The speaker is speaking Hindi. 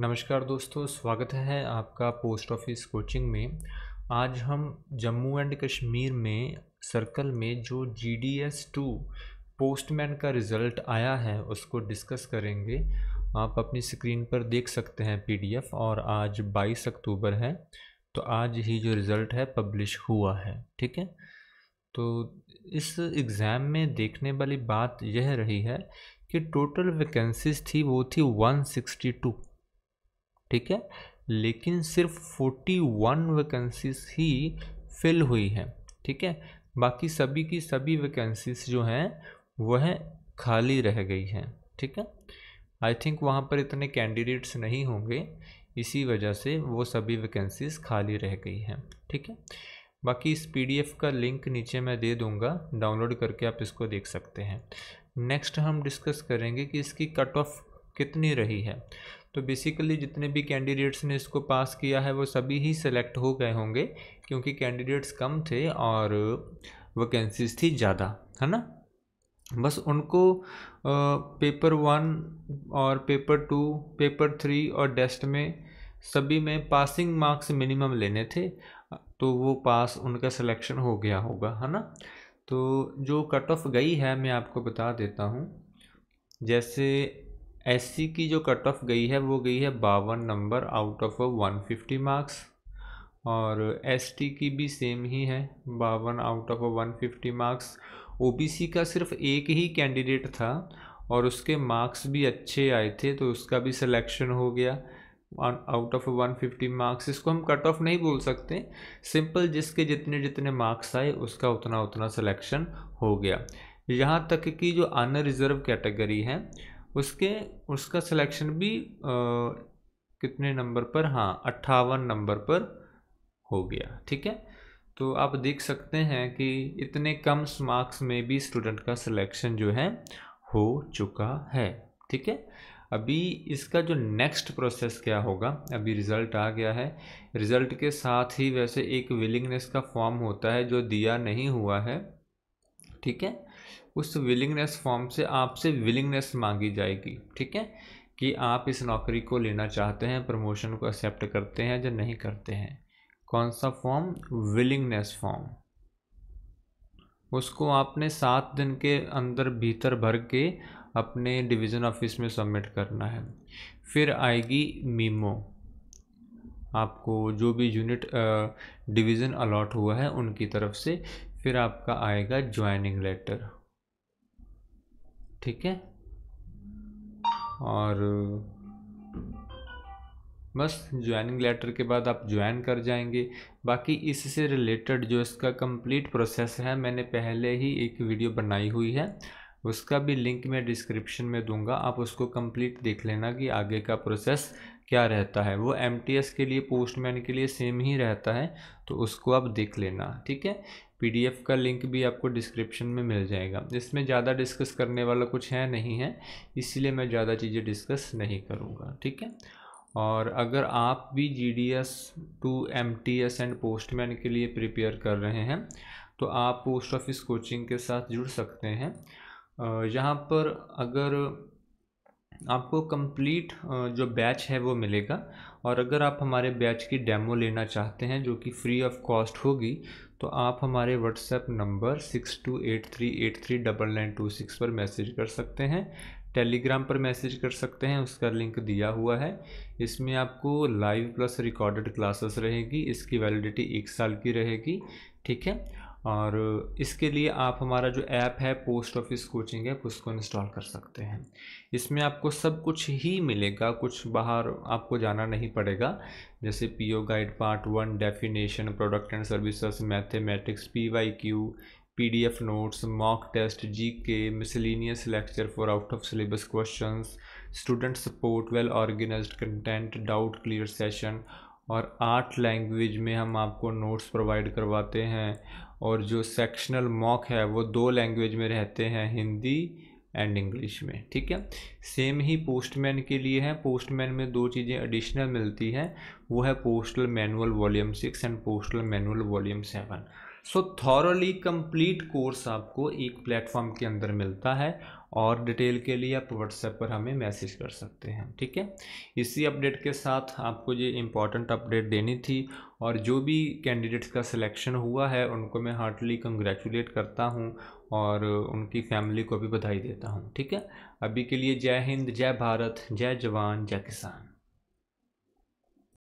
नमस्कार दोस्तों स्वागत है आपका पोस्ट ऑफिस कोचिंग में आज हम जम्मू एंड कश्मीर में सर्कल में जो G D S to postman का रिज़ल्ट आया है उसको डिस्कस करेंगे आप अपनी स्क्रीन पर देख सकते हैं पीडीएफ और आज 22 अक्टूबर है तो आज ही जो रिज़ल्ट है पब्लिश हुआ है ठीक है तो इस एग्ज़ाम में देखने वाली बात यह रही है कि टोटल वैकेंसीज थी वो थी 162 ठीक है लेकिन सिर्फ 41 वैकेंसीज ही फिल हुई है ठीक है बाकी सभी की सभी वैकेंसीज जो हैं वह खाली रह गई हैं ठीक है आई थिंक वहाँ पर इतने कैंडिडेट्स नहीं होंगे इसी वजह से वो सभी वैकेंसीज खाली रह गई हैं ठीक है बाकी इस पीडीएफ का लिंक नीचे मैं दे दूंगा डाउनलोड करके आप इसको देख सकते हैं नेक्स्ट हम डिस्कस करेंगे कि इसकी कट ऑफ कितनी रही है तो बेसिकली जितने भी कैंडिडेट्स ने इसको पास किया है वो सभी ही सिलेक्ट हो गए होंगे क्योंकि कैंडिडेट्स कम थे और वैकेंसीज थी ज़्यादा है ना बस उनको पेपर वन और पेपर टू पेपर थ्री और डेस्ट में सभी में पासिंग मार्क्स मिनिमम लेने थे तो वो पास उनका सिलेक्शन हो गया होगा है ना तो जो कट ऑफ गई है मैं आपको बता देता हूँ जैसे एस की जो कट ऑफ गई है वो गई है बावन नंबर out of one fifty marks और एस की भी सेम ही है बावन out of one fifty marks O का सिर्फ एक ही कैंडिडेट था और उसके मार्क्स भी अच्छे आए थे तो उसका भी सिलेक्शन हो गया out of one fifty marks इसको हम कट ऑफ नहीं बोल सकते सिंपल जिसके जितने जितने मार्क्स आए उसका उतना उतना सिलेक्शन हो गया यहाँ तक कि जो अनरिजर्व कैटेगरी है उसके उसका सिलेक्शन भी आ, कितने नंबर पर हाँ अट्ठावन नंबर पर हो गया ठीक है तो आप देख सकते हैं कि इतने कम मार्क्स में भी स्टूडेंट का सिलेक्शन जो है हो चुका है ठीक है अभी इसका जो नेक्स्ट प्रोसेस क्या होगा अभी रिज़ल्ट आ गया है रिज़ल्ट के साथ ही वैसे एक विलिंगनेस का फॉर्म होता है जो दिया नहीं हुआ है ठीक है उस विलिंगनेस फॉर्म से आपसे विलिंगनेस मांगी जाएगी ठीक है कि आप इस नौकरी को लेना चाहते हैं प्रमोशन को एक्सेप्ट करते हैं या नहीं करते हैं कौन सा फॉर्म विलिंगनेस फॉर्म उसको आपने सात दिन के अंदर भीतर भर के अपने डिवीज़न ऑफिस में सबमिट करना है फिर आएगी मीमो आपको जो भी यूनिट डिवीज़न अलॉट हुआ है उनकी तरफ से फिर आपका आएगा ज्वाइनिंग लेटर ठीक है और बस ज्वाइनिंग लेटर के बाद आप ज्वाइन कर जाएंगे बाकी इससे रिलेटेड जो इसका कंप्लीट प्रोसेस है मैंने पहले ही एक वीडियो बनाई हुई है उसका भी लिंक मैं डिस्क्रिप्शन में दूंगा आप उसको कंप्लीट देख लेना कि आगे का प्रोसेस क्या रहता है वो एम के लिए पोस्टमैन के लिए सेम ही रहता है तो उसको आप देख लेना ठीक है पी का लिंक भी आपको डिस्क्रिप्शन में मिल जाएगा इसमें ज़्यादा डिस्कस करने वाला कुछ है नहीं है इसीलिए मैं ज़्यादा चीज़ें डिस्कस नहीं करूँगा ठीक है और अगर आप भी G D S to M T S and postman के लिए प्रिपेयर कर रहे हैं तो आप पोस्ट ऑफिस कोचिंग के साथ जुड़ सकते हैं यहाँ पर अगर आपको कंप्लीट जो बैच है वो मिलेगा और अगर आप हमारे बैच की डेमो लेना चाहते हैं जो कि फ्री ऑफ कॉस्ट होगी तो आप हमारे WhatsApp number six two eight three eight three double nine two six पर मैसेज कर सकते हैं टेलीग्राम पर मैसेज कर सकते हैं उसका लिंक दिया हुआ है इसमें आपको लाइव प्लस रिकॉर्डेड क्लासेस रहेगी इसकी वैलिडिटी एक साल की रहेगी ठीक है और इसके लिए आप हमारा जो ऐप है पोस्ट ऑफिस कोचिंग ऐप उसको इंस्टॉल कर सकते हैं इसमें आपको सब कुछ ही मिलेगा कुछ बाहर आपको जाना नहीं पड़ेगा जैसे PO guide part one definition product and services mathematics PYQ PDF notes mock test GK miscellaneous lecture for out of syllabus question student support well organise content doubt clear session और आठ लैंग्वेज में हम आपको नोट्स प्रोवाइड करवाते हैं और जो सेक्शनल मॉक है वो दो लैंग्वेज में रहते हैं हिंदी एंड इंग्लिश में ठीक है सेम ही पोस्टमैन के लिए है पोस्टमैन में दो चीज़ें एडिशनल मिलती हैं वो है postal manual volume six and postal manual volume seven so thoroughly complete course आपको एक प्लेटफॉर्म के अंदर मिलता है और डिटेल के लिए आप व्हाट्सएप पर हमें मैसेज कर सकते हैं ठीक है इसी अपडेट के साथ आपको ये इम्पॉर्टेंट अपडेट देनी थी और जो भी कैंडिडेट्स का सिलेक्शन हुआ है उनको मैं हार्टली कंग्रेचुलेट करता हूँ और उनकी फैमिली को भी बधाई देता हूँ ठीक है अभी के लिए जय हिंद जय भारत जय जवान जय किसान